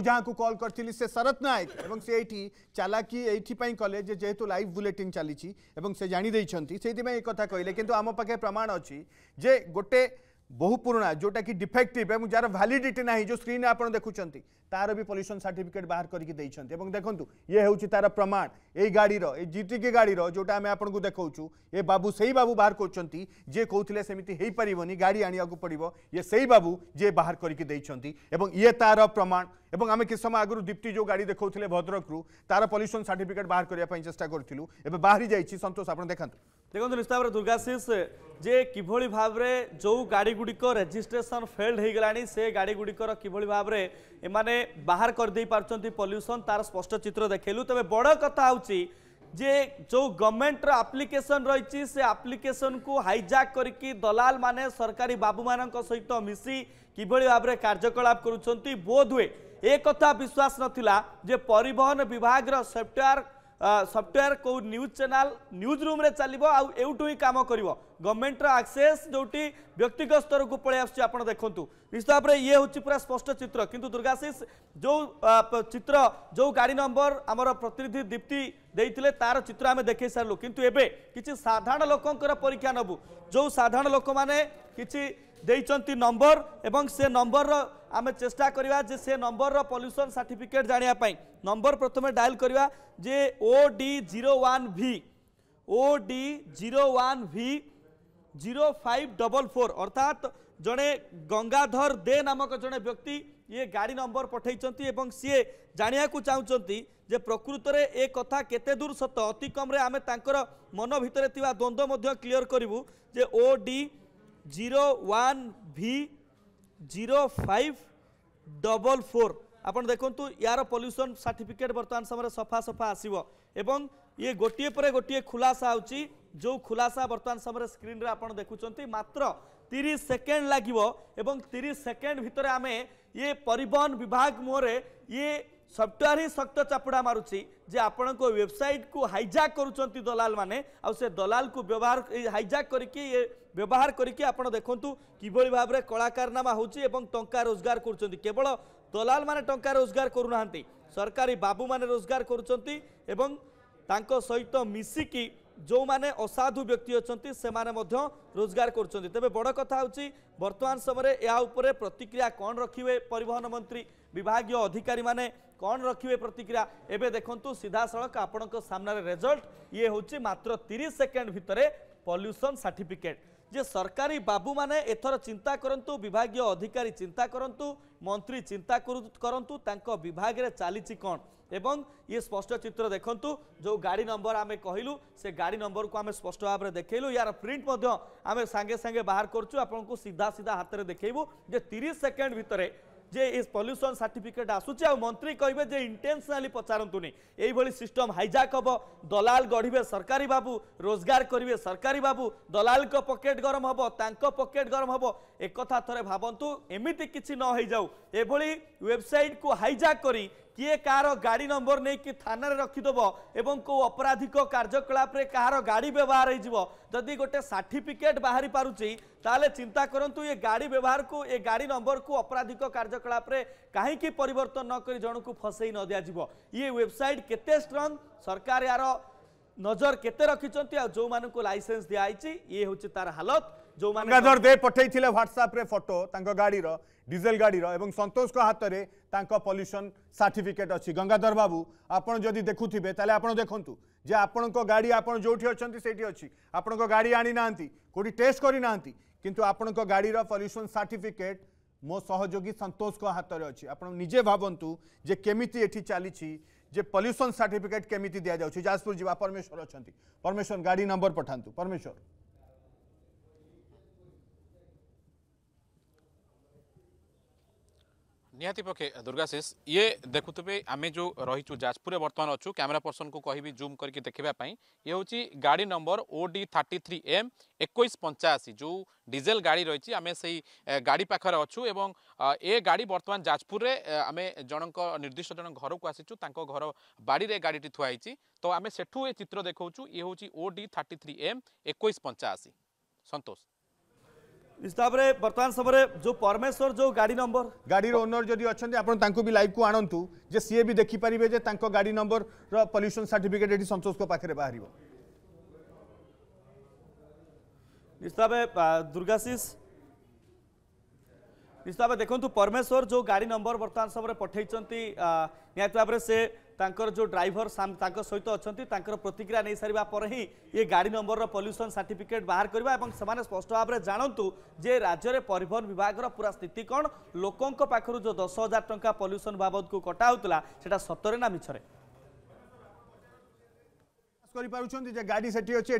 जहाँको कल करी से शरत नायक এবং সেইটি চালাকি এইথিপাই কলে যে যেহেতু লাইভ বুলেটিন চালিছি এবং সে জাণিদেই সেইপাই একথা কহিলেন কিন্তু আম পাখে প্রমাণ অছি যে গোটে বহু পুরোনা যেটা কি ডিফেক্টিভ এবং যার ভ্যালিডিটি না যে স্ক্রিনে আপনার দেখুম তার বি পল্যুশন সার্টিফিকেট বাহার করি দিয়েছেন এবং দেখুন ইয়ে হচ্ছে তার প্রমাণ এই গাড়ির এই জিটিকে গাড়ির যেটা আমি আপনার দেখছু এ বাবু সেই বাবু বাহার করছেন যে কৌলে সেমিতি হয়ে পারি গাড়ি আনবাকে পড়ব ইয়ে সেই বাবু যে বাহার করি দিয়েছেন এবং ইয়ে তার প্রমাণ এবং আমি কিছু সময় আগর দীপ্তি যে গাড়ি দেখুলে ভদ্রকু তার পল্যুশন সার্টিফিকেট বাহার করা চেষ্টা করলু এবার বাহারি যাই সন্তোষ আপনার দেখান ଦେଖନ୍ତୁ ନିଶ୍ଚିତ ଭାବରେ ଦୁର୍ଗାଶିଷ ଯେ କିଭଳି ଭାବରେ ଯେଉଁ ଗାଡ଼ିଗୁଡ଼ିକ ରେଜିଷ୍ଟ୍ରେସନ୍ ଫେଲ୍ଡ ହୋଇଗଲାଣି ସେ ଗାଡ଼ିଗୁଡ଼ିକର କିଭଳି ଭାବରେ ଏମାନେ ବାହାର କରିଦେଇ ପାରୁଛନ୍ତି ପଲ୍ୟୁସନ୍ ତାର ସ୍ପଷ୍ଟ ଚିତ୍ର ଦେଖେଇଲୁ ତେବେ ବଡ଼ କଥା ହେଉଛି ଯେ ଯେଉଁ ଗଭର୍ଣ୍ଣମେଣ୍ଟର ଆପ୍ଲିକେସନ୍ ରହିଛି ସେ ଆପ୍ଲିକେସନ୍କୁ ହାଇଜାକ୍ କରିକି ଦଲାଲମାନେ ସରକାରୀ ବାବୁମାନଙ୍କ ସହିତ ମିଶି କିଭଳି ଭାବରେ କାର୍ଯ୍ୟକଳାପ କରୁଛନ୍ତି ବୋଧ ହୁଏ ଏ କଥା ବିଶ୍ୱାସ ନଥିଲା ଯେ ପରିବହନ ବିଭାଗର ସଫ୍ଟୱେୟାର सफ्टवेयर कौ न्यूज चैनल न्यूज रूम चलो आउटू ही कम कर गवर्नमेंट आक्सेस जोटी व्यक्तिगत स्तर को पलि आप देखु निश्चित भाव में ये हूँ पूरा स्पष्ट चित्र किंतु दुर्गाशीष जो चित्र जो गाड़ी नंबर आमर प्रतिनिधि दीप्ति ଦେଇଥିଲେ ତାର ଚିତ୍ର ଆମେ ଦେଖାଇ ସାରିଲୁ କିନ୍ତୁ ଏବେ କିଛି ସାଧାରଣ ଲୋକଙ୍କର ପରୀକ୍ଷା ନେବୁ ଯେଉଁ ସାଧାରଣ ଲୋକମାନେ କିଛି ଦେଇଛନ୍ତି ନମ୍ବର ଏବଂ ସେ ନମ୍ବରର ଆମେ ଚେଷ୍ଟା କରିବା ଯେ ସେ ନମ୍ବରର ପଲ୍ୟୁସନ୍ ସାର୍ଟିଫିକେଟ୍ ଜାଣିବା ପାଇଁ ନମ୍ବର ପ୍ରଥମେ ଡାଏଲ୍ କରିବା ଯେ O D zero one V O D zero one V zero five double four ଅର୍ଥାତ୍ ଜଣେ ଗଙ୍ଗାଧର ଦେ ନାମକ ଜଣେ ବ୍ୟକ୍ତି ଇଏ ଗାଡ଼ି ନମ୍ବର ପଠାଇଛନ୍ତି ଏବଂ ସିଏ ଜାଣିବାକୁ ଚାହୁଁଛନ୍ତି ଯେ ପ୍ରକୃତରେ ଏ କଥା କେତେ ଦୂର ସତ ଅତି କମ୍ରେ ଆମେ ତାଙ୍କର ମନ ଭିତରେ ଥିବା ଦ୍ୱନ୍ଦ୍ୱ ମଧ୍ୟ କ୍ଲିଅର କରିବୁ ଯେ O D zero one V zero five double four ଆପଣ ଦେଖନ୍ତୁ ୟାର ପଲ୍ୟୁସନ୍ ସାର୍ଟିଫିକେଟ୍ ବର୍ତ୍ତମାନ ସମୟରେ ସଫା ସଫା ଆସିବ ଏବଂ ଇଏ ଗୋଟିଏ ପରେ ଗୋଟିଏ ଖୁଲାସା ହେଉଛି ଯେଉଁ ଖୁଲାସା ବର୍ତ୍ତମାନ ସମୟରେ ସ୍କ୍ରିନ୍ରେ ଆପଣ ଦେଖୁଛନ୍ତି ମାତ୍ର ତିରିଶ ସେକେଣ୍ଡ ଲାଗିବ ଏବଂ ତିରିଶ ସେକେଣ୍ଡ ଭିତରେ ଆମେ ଇଏ ପରିବହନ ବିଭାଗ ମୁହଁରେ ଇଏ সফটওয়্যার হি শক্ত চাপড়া মারুছি যে আপনার ওয়েবসাইট কু হাইজাক করছেন দলাল মানে সে দলাল কু ব্যবহার হাইজাক করিকি ব্যবহার করিকি আপনার দেখুন কিভাবে ভাবে কলাকারনামা হচ্ছে এবং টঙ্কা রোজগার করছেন কেবল দলাল মানে টঙ্কা রোজগার করু না সরকারি বাবু মানে রোজগার করছেন এবং তাঙ্ক সহিত মিশিকি ଯେଉଁମାନେ ଅସାଧୁ ବ୍ୟକ୍ତି ଅଛନ୍ତି ସେମାନେ ମଧ୍ୟ ରୋଜଗାର କରୁଛନ୍ତି ତେବେ ବଡ଼ କଥା ହେଉଛି ବର୍ତ୍ତମାନ ସମୟରେ ଏହା ଉପରେ ପ୍ରତିକ୍ରିୟା କ'ଣ ରଖିବେ ପରିବହନ ମନ୍ତ୍ରୀ ବିଭାଗୀୟ ଅଧିକାରୀମାନେ କ'ଣ ରଖିବେ ପ୍ରତିକ୍ରିୟା ଏବେ ଦେଖନ୍ତୁ ସିଧାସଳଖ ଆପଣଙ୍କ ସାମ୍ନାରେ ରେଜଲ୍ଟ ଇଏ ହେଉଛି ମାତ୍ର ତିରିଶ ସେକେଣ୍ଡ ଭିତରେ ପଲ୍ୟୁସନ୍ ସାର୍ଟିଫିକେଟ୍ ଯେ ସରକାରୀ ବାବୁମାନେ ଏଥର ଚିନ୍ତା କରନ୍ତୁ ବିଭାଗୀୟ ଅଧିକାରୀ ଚିନ୍ତା କରନ୍ତୁ ମନ୍ତ୍ରୀ ଚିନ୍ତା କରନ୍ତୁ ତାଙ୍କ ବିଭାଗରେ ଚାଲିଛି କ'ଣ एवं ये स्पष्ट चित्र देखु जो गाड़ी नंबर आम कहलु से गाड़ी नंबर को आम स्पष्ट भाव में देखलु यार प्रिंट आम सांगे सांगे बाहर करुचु आपन को सीधा सीधा हाथ में देखू जे तीस सेकेंड भितर যে এই পଲ୍ୟୁସନ୍ ସାର୍ଟିଫିକେଟ୍ ଆସୁଛି ଆଉ ମନ୍ତ୍ରୀ କହିବେ ଯେ ଇଣ୍ଟେନସନାଲି ପଚାରନ୍ତୁନି ଏଇଭଳି ସିଷ୍ଟମ୍ ହାଇଜାକ୍ ହେବ ଦଲାଲ ଗଢ଼ିବେ ସରକାରୀ ବାବୁ ରୋଜଗାର କରିବେ ସରକାରୀ ବାବୁ ଦଲାଲଙ୍କ ପକେଟ୍ ଗରମ ହେବ ତାଙ୍କ ପକେଟ୍ ଗରମ ହେବ ଏକଥା ଥରେ ଭାବନ୍ତୁ ଏମିତି କିଛି ନ ହେଇଯାଉ ଏଭଳି ୱେବସାଇଟ୍କୁ ହାଇଜାକ୍ କରି किए कार गाड़ी नंबर नहीं थाना रखिदेव एवं कौ अपराधिक कार्यकलाप कार गाड़ी व्यवहार होदी गोटे सार्टिफिकेट बाहरी पारुची ताले चिंता करूँ ये गाड़ी व्यवहार को ये गाड़ी नंबर को अपराधिक कार्यकलाप कहीं परिवर्तन नक जन को फसई न दिज्व ये वेबसाइट केते सरकार यार नजर के रखिंट जो मानक लाइसेंस दिखाई ये हूँ तार हालत जो गंगाधर दे पठे गाड़ी ডিজেল গাড়ির এবং সন্তোষক হাতরে তাঁর পল্যুশন সার্টিফিকেট অছি গঙ্গাধর বাবু আপনার যদি দেখুবে তাহলে আপনার দেখুন যে আপনার গাড়ি আপনার যেটি অনেক সেইটি অছি আপনার গাড়ি আনি না কোটি টেস্ট করে না কিন্তু আপনার গাড়ির পল্যুশন সার্টিফিকেট মো সহযোগী সন্তোষক হাতরে অছি আপনার নিজে ভাবতু যে কেমিতি এটি চালিছি যে পল্যুশন সার্টিফিকেট কেমিতি দিয়া যাচ্ছে যাজপুর যা পরমেশ্বর অনেক পরমেশ্বর গাড়ি নম্বর পঠান্তু পরমেশ্বর নিহতি পক্ষে দুর্গাশিষ ইয়ে দেখুবে আমি যে রয়েছু যাজপুরে বর্তমান অছু ক্যামেরা পর্সন কু কবি জুম করি দেখা ইয়ে হচ্ছে গাড়ি নম্বর ওডি থার্টি থ্রি এম একুশ পঞ্চাশি যে ডিজেল গাড়ি রয়েছে আমি সেই গাড়ি পাখে অছু এবং এ গাড়ি বর্তমান যাজপুরে আমি জনক নির্দিষ্ট জন ঘরকু আসিছু তাঁক ঘর বাড়িরে গাড়িটি থুয়াইছি তো আমি সেঠু এ চিত্র দেখছু ইয়ে হচ্ছে ওডি থার্টি থ্রি এম একুশ পঞ্চাশি সন্তোষ हिसाबरे वर्तमान समय जो परमेश्वर जो गाड़ी नंबर गाड़ी ओनर जो अच्छा आप भी लाइव को आणतु जे सीए भी देखिपर गाड़ी नंबर रल्यूशन सार्टिफिकेट ये सतोष पाखे बाहर निश्चित दुर्गाशीष निश्चित भाव देखो परमेश्वर जो गाड़ी नंबर बर्तमान समय पठाई भाव से जो ड्राइवर सहित अच्छा प्रतिक्रिया नहीं सारे ही ये गाड़ी नंबर पल्यूसन सार्टिफिकेट बाहर करवा से स्पष्ट भाव में जानतु जे राज्य परिवहन विभाग पूरा स्थिति कौन लोकों पाखु जो दस हजार टाँचा पल्यूशन बाबद को कटाऊला से सतरे ना मिछरे गाड़ी सेठी